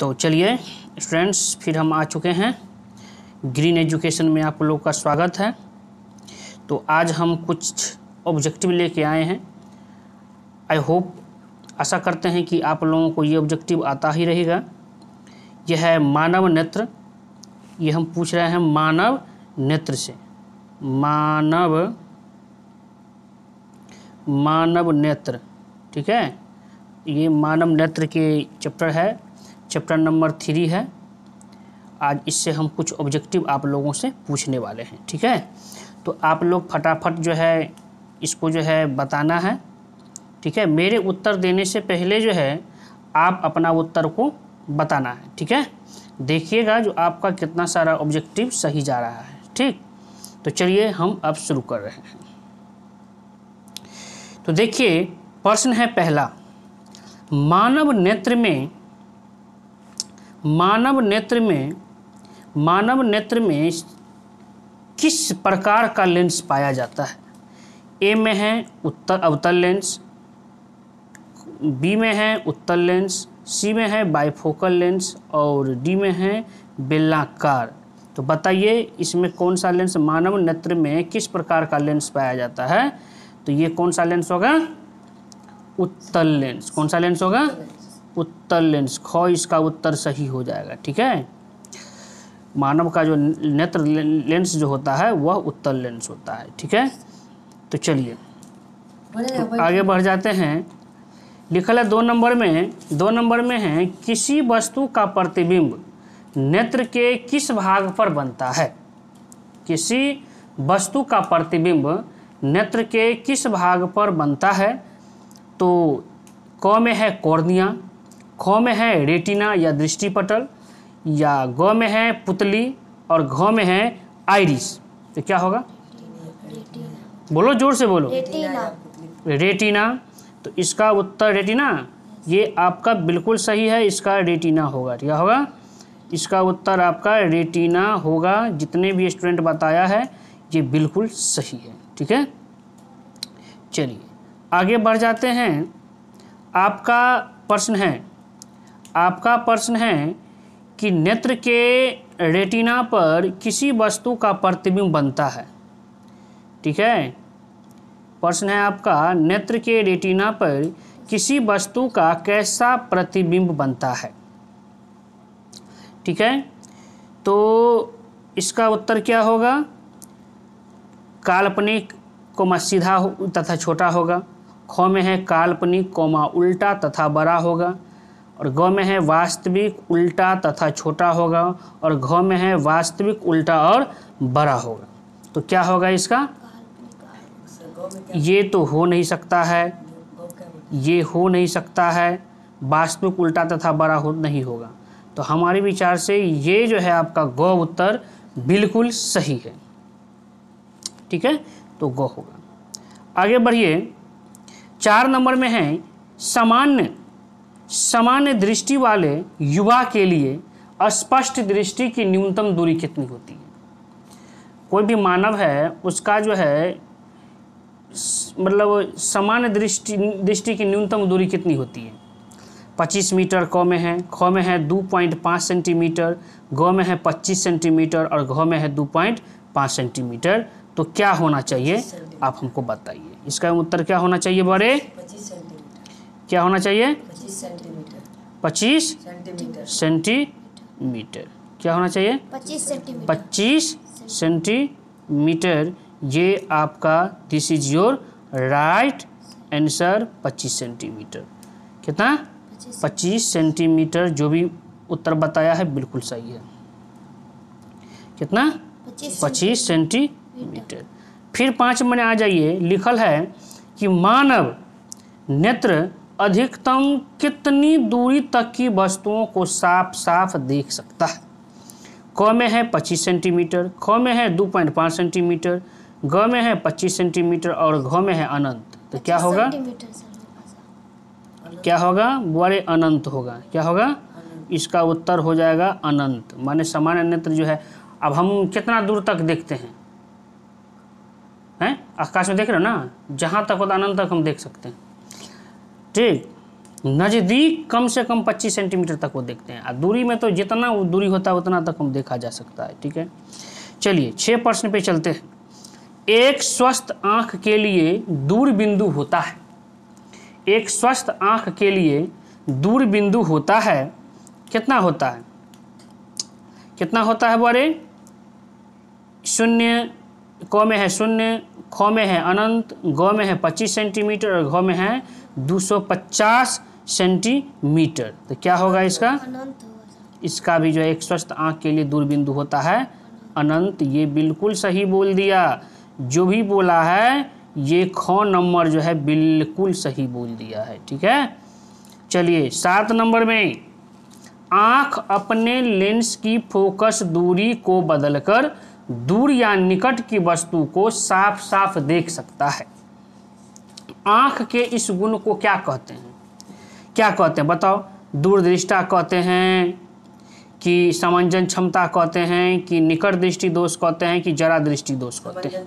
तो चलिए स्टूडेंट्स फिर हम आ चुके हैं ग्रीन एजुकेशन में आप लोग का स्वागत है तो आज हम कुछ ऑब्जेक्टिव लेके आए हैं आई होप आशा करते हैं कि आप लोगों को ये ऑब्जेक्टिव आता ही रहेगा यह है मानव नेत्र ये हम पूछ रहे हैं मानव नेत्र से मानव मानव नेत्र ठीक है ये मानव नेत्र के चैप्टर है चैप्टर नंबर थ्री है आज इससे हम कुछ ऑब्जेक्टिव आप लोगों से पूछने वाले हैं ठीक है तो आप लोग फटाफट जो है इसको जो है बताना है ठीक है मेरे उत्तर देने से पहले जो है आप अपना उत्तर को बताना है ठीक है देखिएगा जो आपका कितना सारा ऑब्जेक्टिव सही जा रहा है ठीक तो चलिए हम अब शुरू कर रहे हैं तो देखिए प्रश्न है पहला मानव नेत्र में मानव नेत्र में मानव नेत्र में किस प्रकार का लेंस पाया जाता है ए में है उत्तर अवतल लेंस बी में है उत्तल लेंस सी में है बाइफोकल लेंस और डी में है बेलाकार तो बताइए इसमें कौन सा लेंस मानव नेत्र में किस प्रकार का लेंस पाया जाता है तो ये कौन सा लेंस होगा उत्तल लेंस कौन सा लेंस होगा उत्तर लेंस ख इसका उत्तर सही हो जाएगा ठीक है मानव का जो नेत्र लेंस जो होता है वह उत्तर लेंस होता है ठीक है तो चलिए तो आगे बढ़ जाते हैं लिखल है दो नंबर में दो नंबर में है किसी वस्तु का प्रतिबिंब नेत्र के किस भाग पर बनता है किसी वस्तु का प्रतिबिंब नेत्र के किस भाग पर बनता है तो क में है कॉर्निया ख में है रेटिना या दृष्टिपटल या ग में है पुतली और घ में है आइरिस तो क्या होगा बोलो जोर से बोलो रेटिना, रेटिना। तो इसका उत्तर रेटिना ये आपका बिल्कुल सही है इसका रेटिना होगा तो क्या होगा इसका उत्तर आपका रेटिना होगा जितने भी स्टूडेंट बताया है ये बिल्कुल सही है ठीक है चलिए आगे बढ़ जाते हैं आपका प्रश्न है आपका प्रश्न है कि नेत्र के रेटिना पर किसी वस्तु का प्रतिबिंब बनता है ठीक है प्रश्न है आपका नेत्र के रेटिना पर किसी वस्तु का कैसा प्रतिबिंब बनता है ठीक है तो इसका उत्तर क्या होगा काल्पनिक कोमा सीधा हो, तथा छोटा होगा खो में है काल्पनिक कोमा उल्टा तथा बड़ा होगा और घ में है वास्तविक उल्टा तथा छोटा होगा और घ में है वास्तविक उल्टा और बड़ा होगा तो क्या होगा इसका ये तो हो नहीं सकता है ये हो नहीं सकता है वास्तविक उल्टा तथा बड़ा हो नहीं होगा तो हमारे विचार से ये जो है आपका गौ उत्तर बिल्कुल सही है ठीक है तो गौ होगा आगे बढ़िए चार नंबर में है सामान्य सामान्य दृष्टि वाले युवा के लिए अस्पष्ट दृष्टि की न्यूनतम दूरी कितनी होती है कोई भी मानव है उसका जो है मतलब सामान्य दृष्टि दृष्टि की न्यूनतम दूरी कितनी होती है 25 मीटर क में है ख में है 2.5 सेंटीमीटर ग में है 25 सेंटीमीटर और घ में है 2.5 सेंटीमीटर तो क्या होना चाहिए आप हमको बताइए इसका उत्तर क्या होना चाहिए बड़े क्या होना चाहिए पच्चीस सेंटीमीटर क्या होना चाहिए पच्चीस सेंटीमीटर सेंटीमीटर ये आपका this is your right answer पच्चीस सेंटीमीटर कितना पच्चीस सेंटीमीटर जो भी उत्तर बताया है बिल्कुल सही है कितना पच्चीस सेंटीमीटर फिर पाँच में आ जाइए लिखल है कि मानव नेत्र अधिकतम कितनी दूरी तक की वस्तुओं को साफ साफ देख सकता है क में है 25 सेंटीमीटर ख में है 2.5 सेंटीमीटर ग में है 25 सेंटीमीटर और घ में है अनंत तो क्या होगा क्या होगा बड़े अनंत होगा क्या होगा इसका उत्तर हो जाएगा अनंत माने सामान्य नेत्र जो है अब हम कितना दूर तक देखते हैं हैं आकाश में देख रहे हो ना जहाँ तक होता अनंत तक हम देख सकते हैं ठीक नज़दीक कम से कम 25 सेंटीमीटर तक वो देखते हैं और दूरी में तो जितना वो दूरी होता है उतना तक हम देखा जा सकता है ठीक है चलिए छः प्रश्न पे चलते हैं एक स्वस्थ आँख के लिए दूर बिंदु होता है एक स्वस्थ आँख के लिए दूर बिंदु होता है कितना होता है कितना होता है बोरे शून्य कौ में है शून्य खो में है अनंत गौ में है पच्चीस सेंटीमीटर और घो में है 250 सेंटीमीटर तो क्या होगा इसका इसका भी जो है एक स्वस्थ आँख के लिए दूरबिंदु होता है अनंत ये बिल्कुल सही बोल दिया जो भी बोला है ये ख नंबर जो है बिल्कुल सही बोल दिया है ठीक है चलिए सात नंबर में आँख अपने लेंस की फोकस दूरी को बदलकर दूर या निकट की वस्तु को साफ साफ देख सकता है आँख के इस गुण को क्या कहते हैं क्या कहते हैं बताओ दूरदृष्टा कहते हैं कि समंजन क्षमता कहते हैं कि निकट दृष्टि दोष कहते हैं कि जरा दृष्टि दोष कहते हैं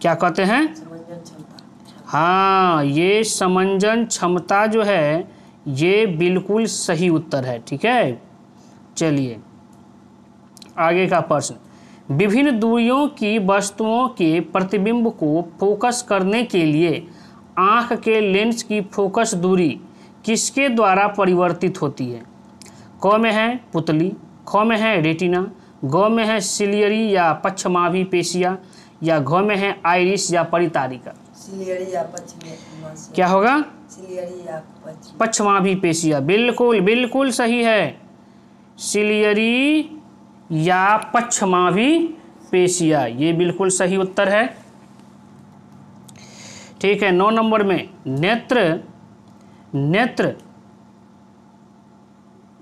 क्या कहते हैं हाँ ये समंजन क्षमता जो है ये बिल्कुल सही उत्तर है ठीक है चलिए आगे का प्रश्न विभिन्न दूरियों की वस्तुओं के प्रतिबिंब को फोकस करने के लिए आँख के लेंस की फोकस दूरी किसके द्वारा परिवर्तित होती है क में है पुतली ख में है रेटिना ग में है सिलियरी या पक्षमाभी पेशिया या घ में है आयरिस या परितारिका सिलियरी या क्या होगा पक्षमाभी पेशिया बिल्कुल बिल्कुल सही है सिलियरी या पक्षमाभी पेशिया ये बिल्कुल सही उत्तर है ठीक है नौ नंबर में नेत्र नेत्र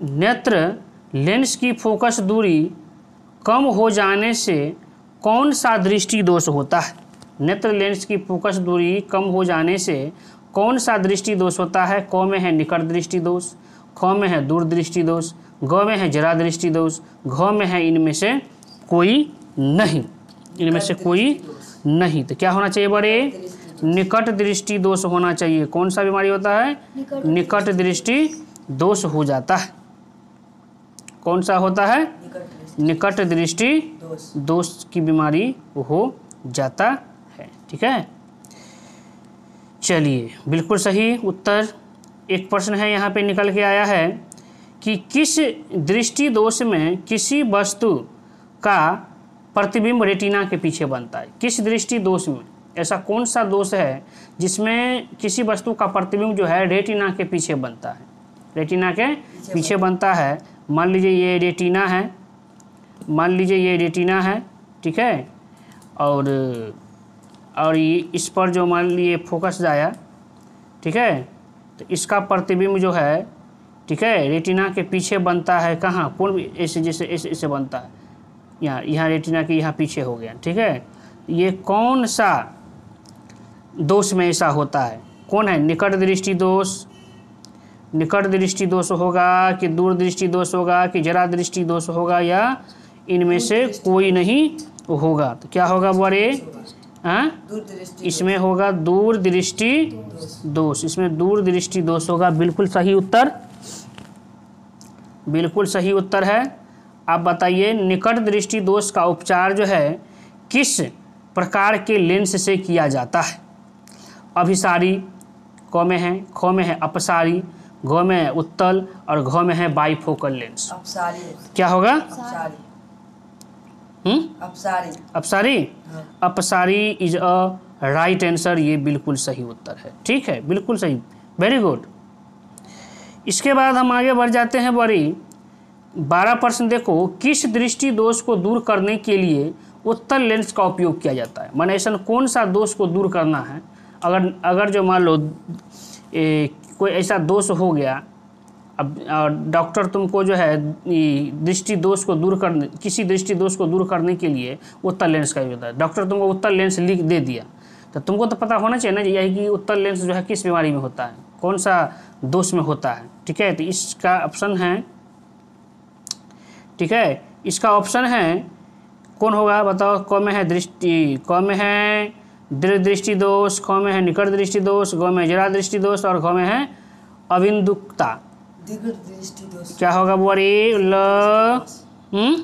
नेत्र लेंस की फोकस दूरी कम हो जाने से कौन सा दृष्टि दोष होता है नेत्र लेंस की फोकस दूरी कम हो जाने से कौन सा दृष्टि दोष होता है क में है निकट दृष्टि दोष ख में है दूर दृष्टि दोष ग में है जरा दृष्टि दोष घ में है इनमें से कोई नहीं इनमें से कोई नहीं तो क्या होना चाहिए बड़े निकट दृष्टि दोष होना चाहिए कौन सा बीमारी होता है निकट दृष्टि दोष हो जाता है कौन सा होता है निकट दृष्टि दोष की बीमारी हो जाता है ठीक है चलिए बिल्कुल सही उत्तर एक प्रश्न है यहाँ पे निकल के आया है कि किस दृष्टि दोष में किसी वस्तु का प्रतिबिंब रेटिना के पीछे बनता है किस दृष्टि दोष में ऐसा कौन सा दोष है जिसमें किसी वस्तु का प्रतिबिंब जो है रेटिना के पीछे बनता है रेटिना के पीछे, पीछे बनता है मान लीजिए ये रेटिना है मान लीजिए ये रेटिना है ठीक है और और ये इस पर जो मान लीजिए फोकस जाया ठीक है तो इसका प्रतिबिंब जो है ठीक है रेटिना के पीछे बनता है कहाँ पूर्व ऐसे जैसे ऐसे ऐसे बनता है यहाँ यहाँ रेटिना के यहाँ पीछे हो गया ठीक है ये कौन सा दोष में ऐसा होता है कौन है निकट दृष्टि दोष निकट दृष्टि दोष होगा कि दूर दृष्टि दोष होगा कि जरा दृष्टि दोष होगा या इनमें से कोई नहीं होगा तो क्या होगा बोरे हाँ? इसमें होगा दूर दृष्टि दोष इसमें दूर दृष्टि दोष होगा बिल्कुल सही उत्तर बिल्कुल सही उत्तर है आप बताइए निकट दृष्टि दोष का उपचार जो है किस प्रकार के लेंस से किया जाता है अभिसारी क में है ख में है अपसारी घ में है उत्तल और घ में है बाईफोकल लेंस क्या होगा अपसारी अपसारी इज अ राइट आंसर ये बिल्कुल सही उत्तर है ठीक है बिल्कुल सही वेरी गुड इसके बाद हम आगे बढ़ जाते हैं बड़ी बारह परसेंट देखो किस दृष्टि दोष को दूर करने के लिए उत्तल लेंस का उपयोग किया जाता है मैंने ऐसा कौन सा दोष को दूर करना है अगर अगर जो मान लो ए, कोई ऐसा दोष हो गया अब डॉक्टर तुमको जो है दृष्टि दोष को दूर करने किसी दृष्टि दोष को दूर करने के लिए उत्तर लेंस का यूज होता है डॉक्टर तुमको उत्तर लेंस लिख दे दिया तो तुमको तो पता होना चाहिए ना यही कि उत्तर लेंस जो है किस बीमारी में होता है कौन सा दोष में होता है ठीक है तो इसका ऑप्शन है ठीक है इसका ऑप्शन है कौन होगा बताओ कौ में है दृष्टि कौ में है दृढ़ दृष्टि दोष ख में है निकट दृष्टि दोष ग में जरा दृष्टि दोष और घ में है अविंदुक्ता क्या होगा बुआरी हम्म?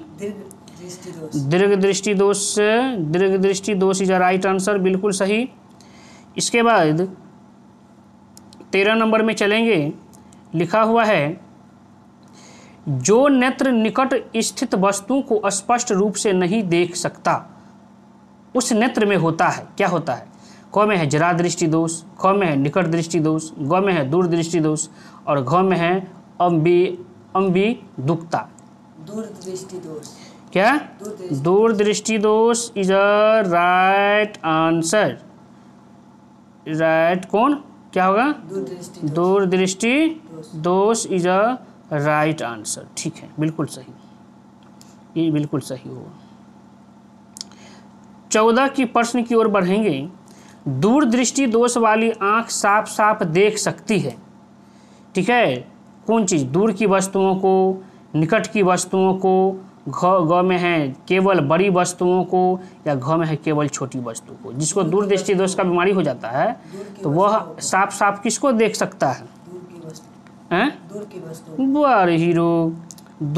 दीर्घ दृष्टि दोष दीर्घ दृष्टि दोष इज राइट आंसर बिल्कुल सही इसके बाद तेरह नंबर में चलेंगे लिखा हुआ है जो नेत्र निकट स्थित वस्तु को स्पष्ट रूप से नहीं देख सकता उस नेत्र में होता है क्या होता है क में है जरा दृष्टि दोष ख में है निकट दृष्टि दोष ग में है दूर दृष्टि दोष और घ में है अम्बी अम्बी दुखता दूर दृष्टि दोष क्या दूर दृष्टि दोष is a right answer right कौन क्या होगा दूर दृष्टि दोष इज अ राइट आंसर ठीक है बिल्कुल सही ये बिल्कुल सही होगा चौदह की प्रश्न की ओर बढ़ेंगे दूरदृष्टि दोष वाली आंख साफ साफ देख सकती है ठीक है कौन चीज़ दूर की वस्तुओं को निकट की वस्तुओं को घ में है केवल बड़ी वस्तुओं को या घ में है केवल छोटी वस्तु को जिसको दूरदृष्टि दोष का बीमारी हो जाता है तो वह साफ साफ किसको देख सकता है दूर की वस्तु हीरो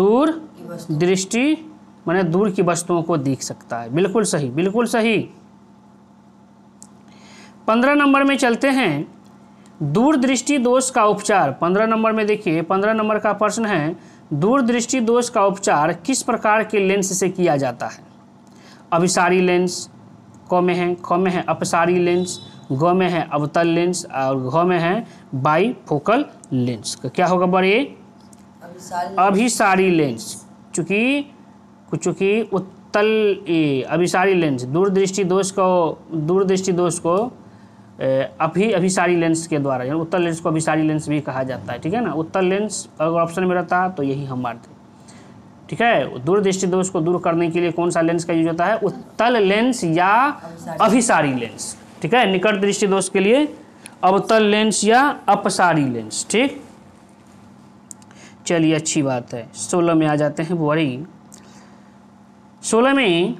दूर दृष्टि मैंने दूर की वस्तुओं को देख सकता है बिल्कुल सही बिल्कुल सही पंद्रह नंबर में चलते हैं दूरदृष्टि दोष का उपचार पंद्रह नंबर में देखिए पंद्रह नंबर का प्रश्न है दूरदृष्टि दोष का उपचार किस प्रकार के लेंस से किया जाता है अभिसारी लेंस कौ में है कौ में है अपसारी लेंस ग में है अवतल लेंस और घ में है बाई फोकल लेंस तो क्या होगा बड़े अभिसारी लेंस चूँकि चूँकि उत्तल अभिसारी लेंस दूरदृष्टि दोष को दूरदृष्टि दोष को अभी अभिसारी लेंस के द्वारा यानी उत्तल लेंस को अभिसारी लेंस भी कहा जाता है ठीक है ना उत्तल लेंस अगर ऑप्शन में रहता तो यही हम मारते ठीक है दूरदृष्टि दोष को दूर करने के लिए कौन सा लेंस का यूज होता है उत्तल लेंस या अभिसारी लेंस ठीक है निकट दृष्टि दोष के लिए अवतल लेंस या अपसारी लेंस ठीक चलिए अच्छी बात है सोलह में आ जाते हैं वरी सोलह में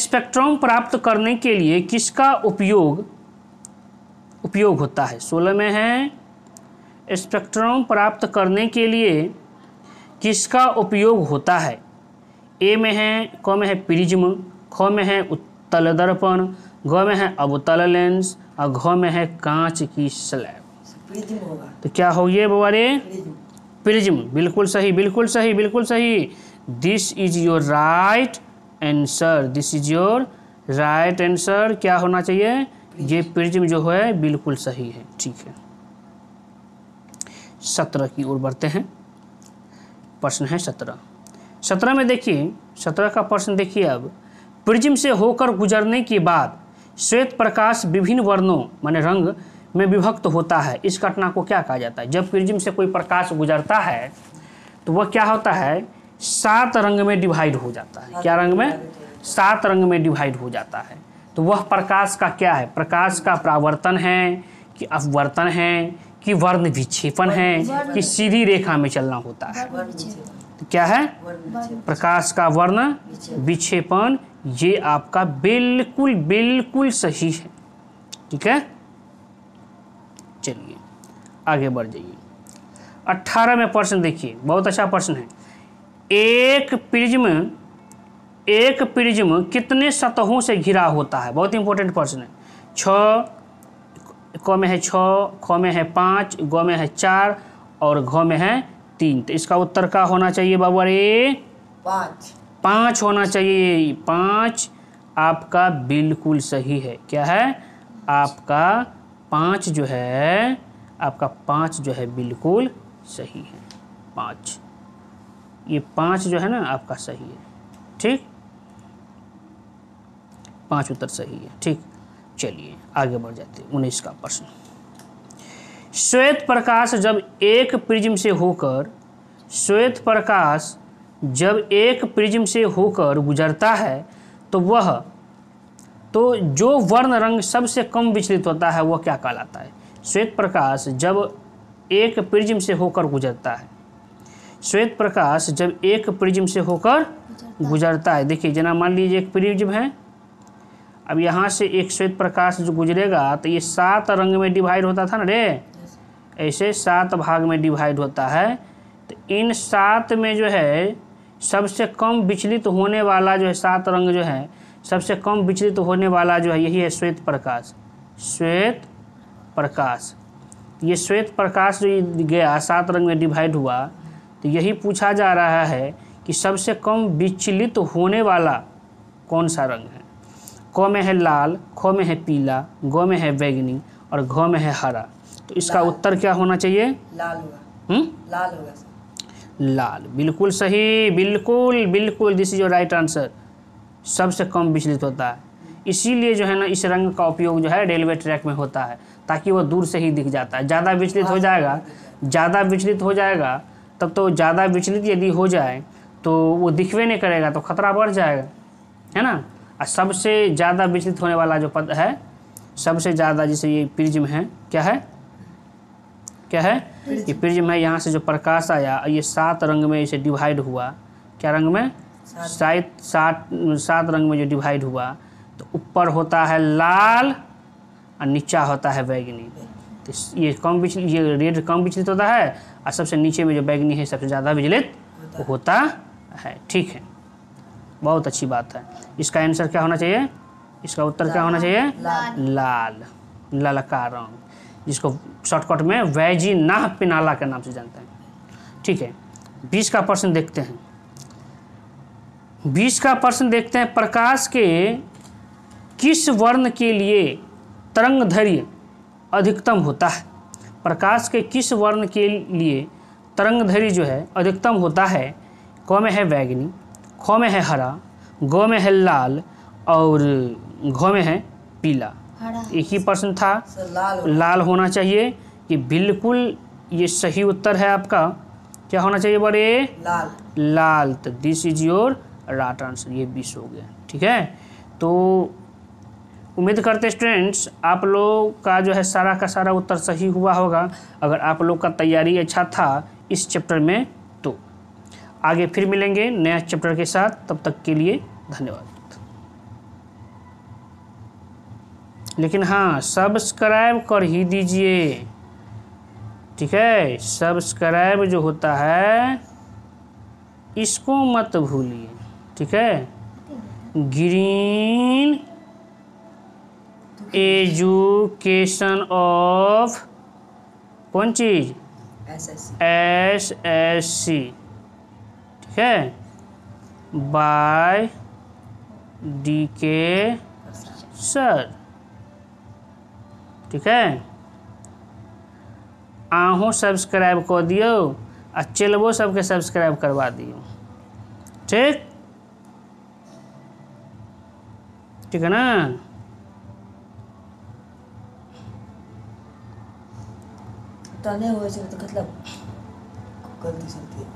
स्पेक्ट्रम प्राप्त करने के लिए किसका उपयोग उपयोग होता है सोलह में है स्पेक्ट्रम प्राप्त करने के लिए किसका उपयोग होता है ए में है क में है प्रिज्म ख में है उत्तल दर्पण ग में है अवतल लेंस और घ में है कांच की स्लैब तो, तो क्या हो गया बुआरे प्रिज्म बिल्कुल सही बिल्कुल सही बिल्कुल सही this is your right answer this is your right answer क्या होना चाहिए ये प्रिज्म जो है बिल्कुल सही है ठीक है सत्रह की ओर बढ़ते हैं प्रश्न है सत्रह सत्रह में देखिए सत्रह का प्रश्न देखिए अब प्रिज्म से होकर गुजरने के बाद श्वेत प्रकाश विभिन्न वर्णों माने रंग में विभक्त होता है इस घटना को क्या कहा जाता है जब प्रिज्म से कोई प्रकाश गुजरता है तो वह क्या होता है सात रंग में डिवाइड हो जाता है क्या रंग में सात रंग में डिवाइड हो जाता है तो वह प्रकाश का क्या है प्रकाश का प्रावर्तन है कि अपवर्तन है कि वर्ण विक्षेपण है कि सीधी रेखा में चलना होता है तो क्या है प्रकाश का वर्ण विक्षेपण ये आपका बिल्कुल बिल्कुल सही है ठीक है चलिए आगे बढ़ जाइए अट्ठारह में प्रश्न देखिए बहुत अच्छा प्रश्न है एक प्रिज्म एक प्रिज्म कितने सतहों से घिरा होता है बहुत इंपॉर्टेंट प्रश्न है छ क में है छ ख में है पाँच ग में है चार और घ में है तीन तो इसका उत्तर क्या होना चाहिए बाबू अरे पाँच पाँच होना चाहिए पाँच आपका बिल्कुल सही है क्या है आपका पाँच जो है आपका पाँच जो है बिल्कुल सही है पाँच ये पाँच जो है ना आपका सही है ठीक पाँच उत्तर सही है ठीक चलिए आगे बढ़ जाते हैं उन्नीस का प्रश्न श्वेत प्रकाश जब एक प्रिज्म से होकर श्वेत प्रकाश जब एक प्रिज्म से होकर गुजरता है तो वह तो जो वर्ण रंग सबसे कम विचलित होता है वह क्या कहलाता है श्वेत प्रकाश जब एक प्रिज्म से होकर गुजरता है श्वेत प्रकाश जब एक प्रिज्म से होकर गुजरता है देखिए जना मान लीजिए एक प्रिज्म है अब यहाँ से एक श्वेत प्रकाश जो गुजरेगा तो ये सात रंग में डिवाइड होता था ना रे ऐसे सात भाग में डिवाइड होता है तो इन सात में जो है सबसे कम विचलित होने वाला जो है सात रंग जो है सबसे कम विचलित होने वाला जो है यही है श्वेत प्रकाश श्वेत प्रकाश ये श्वेत प्रकाश जो गया सात रंग में डिवाइड हुआ तो यही पूछा जा रहा है कि सबसे कम विचलित होने वाला कौन सा रंग है क में है लाल ख में है पीला ग में है बैगनी और घ में है हरा तो इसका उत्तर क्या होना चाहिए लाल लाल होगा लाल बिल्कुल सही बिल्कुल बिल्कुल this is your right answer सबसे कम विचलित होता है इसीलिए जो है ना इस रंग का उपयोग जो है रेलवे ट्रैक में होता है ताकि वह दूर से ही दिख जाता है ज़्यादा हाँ, विचलित हो जाएगा ज़्यादा विचलित हो जाएगा तब तो ज़्यादा विचलित यदि हो जाए तो वो दिखवे नहीं करेगा तो खतरा बढ़ जाएगा है ना और सबसे ज़्यादा विचलित होने वाला जो पद है सबसे ज़्यादा जैसे ये प्रिज्म है क्या है क्या है ये प्रिज्म है यहाँ से जो प्रकाश आया ये सात रंग में इसे डिवाइड हुआ क्या रंग में सात सात सात रंग में जो डिवाइड हुआ तो ऊपर होता है लाल और नीचा होता है बैगनी तो ये कम विचलित ये रेड कम विचलित होता है और सबसे नीचे में जो बैगनी है सबसे ज़्यादा विचलित होता, होता है ठीक है बहुत अच्छी बात है इसका आंसर क्या होना चाहिए इसका उत्तर क्या होना चाहिए लाल लाल ललका रंग जिसको शॉर्टकट में वैजी नाह पिनाला के नाम से जानते हैं ठीक है बीस का प्रश्न देखते हैं बीस का प्रश्न देखते हैं प्रकाश के किस वर्ण के लिए तरंग धैर्य अधिकतम होता है प्रकाश के किस वर्ण के लिए तरंग धरी जो है अधिकतम होता है क में है बैगनी ख में है हरा ग में है लाल और घ में है पीला एक ही प्रश्न था लाल, लाल होना चाहिए कि बिल्कुल ये सही उत्तर है आपका क्या होना चाहिए बड़े लाल लाल तो this is your right answer ये बीस हो गया ठीक है तो उम्मीद करते स्टूडेंट्स आप लोग का जो है सारा का सारा उत्तर सही हुआ होगा अगर आप लोग का तैयारी अच्छा था इस चैप्टर में तो आगे फिर मिलेंगे नया चैप्टर के साथ तब तक के लिए धन्यवाद लेकिन हाँ सब्सक्राइब कर ही दीजिए ठीक है सब्सक्राइब जो होता है इसको मत भूलिए ठीक है ग्रीन एजुकेशन ऑफ कौन चीज एस एस सी ठीक है बाय डी के सर ठीक है आहू सब्सक्राइब कर दियो आ चलबो सबके सब्सक्राइब करवा दियो ठीक ठीक है ना तने हुए से मतलब गलती है